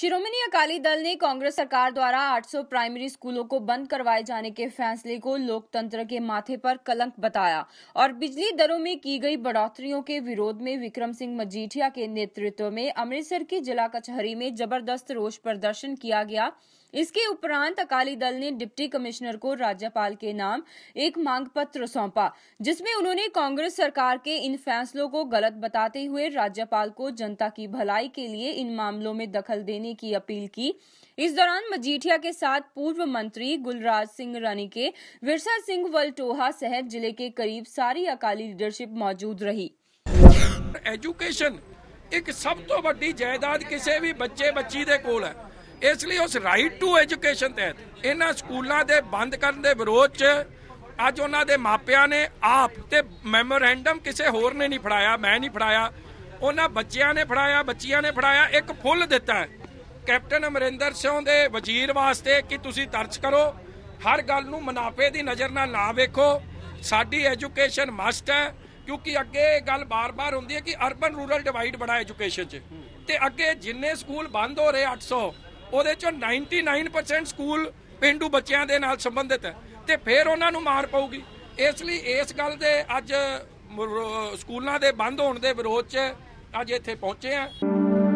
शिरोमणि अकाली दल ने कांग्रेस सरकार द्वारा 800 प्राइमरी स्कूलों को बंद करवाए जाने के फैसले को लोकतंत्र के माथे पर कलंक बताया और बिजली दरों में की गई बढ़ोतरियों के विरोध में विक्रम सिंह मजीठिया के नेतृत्व में अमृतसर की जिला कचहरी में जबरदस्त रोष प्रदर्शन किया गया इसके उपरांत अकाली दल ने डिप्टी कमिश्नर को राज्यपाल के नाम एक मांग पत्र सौंपा जिसमें उन्होंने कांग्रेस सरकार के इन फैसलों को गलत बताते हुए राज्यपाल को जनता की भलाई के लिए इन मामलों में दखल देने की अपील की इस दौरान मजीठिया के साथ पूर्व मंत्री गुलराज सिंह रानी के विरसा सिंह वलटोहा सहित जिले के करीब सारी अकाली लीडरशिप मौजूद रही एजुकेशन एक सब तो बड़ी जायदाद किसी भी बच्चे बच्ची को ਇਸ ਲਈ ਉਸ ਰਾਈਟ ਟੂ ਐਜੂਕੇਸ਼ਨ ਤਹਿਤ ਇਹਨਾਂ ਸਕੂਲਾਂ ਦੇ ਬੰਦ ਕਰਨ ਦੇ ਵਿਰੋਧ 'ਚ ਅੱਜ ਉਹਨਾਂ ਦੇ ਮਾਪਿਆਂ ਨੇ ਆਪ ਤੇ ਮੈਮੋਰੈਂਡਮ ਕਿਸੇ ਹੋਰ ਨੇ ਨਹੀਂ ਫੜਾਇਆ ਮੈਂ ਨਹੀਂ ਫੜਾਇਆ ਉਹਨਾਂ ਬੱਚਿਆਂ ਨੇ ਫੜਾਇਆ ਬੱਚੀਆਂ ਨੇ ਫੜਾਇਆ ਇੱਕ ਫੁੱਲ ਦਿੱਤਾ ਕੈਪਟਨ ਅਮਰਿੰਦਰ ਸਿੰਘ ਦੇ ਵਜ਼ੀਰ ਵਾਸਤੇ ਕਿ ਤੁਸੀਂ ਤਰਸ ਕਰੋ ਹਰ ਗੱਲ ਨੂੰ ਮਨਾਫੇ ਦੀ ਨਜ਼ਰ ਨਾਲ ਨਾ ਵੇਖੋ ਸਾਡੀ ਐਜੂਕੇਸ਼ਨ ਮਸਟ ਹੈ ਕਿਉਂਕਿ ਅੱਗੇ ਇਹ ਗੱਲ ਬਾਰ-ਬਾਰ ਹੁੰਦੀ ਹੈ ਕਿ ਅਰਬਨ ਰੂਰਲ ਡਿਵਾਈਡ ਬੜਾ ਐਜੂਕੇਸ਼ਨ 'ਚ ਤੇ ਅੱਗੇ ਜਿੰਨੇ ਸਕੂਲ ਬੰਦ ਹੋ ਰਹੇ 800 ਉਹਦੇ ਚੋਂ 99% ਸਕੂਲ ਪਿੰਡੂ ਬੱਚਿਆਂ ਦੇ ਨਾਲ ਸੰਬੰਧਿਤ ਹੈ ਤੇ ਫਿਰ ਉਹਨਾਂ ਨੂੰ ਮਾਰ ਪਊਗੀ ਇਸ ਲਈ ਇਸ ਗੱਲ ਦੇ ਅੱਜ ਸਕੂਲਾਂ ਦੇ ਬੰਦ ਹੋਣ ਦੇ ਵਿਰੋਧ 'ਚ ਅੱਜ ਇੱਥੇ ਪਹੁੰਚੇ ਆ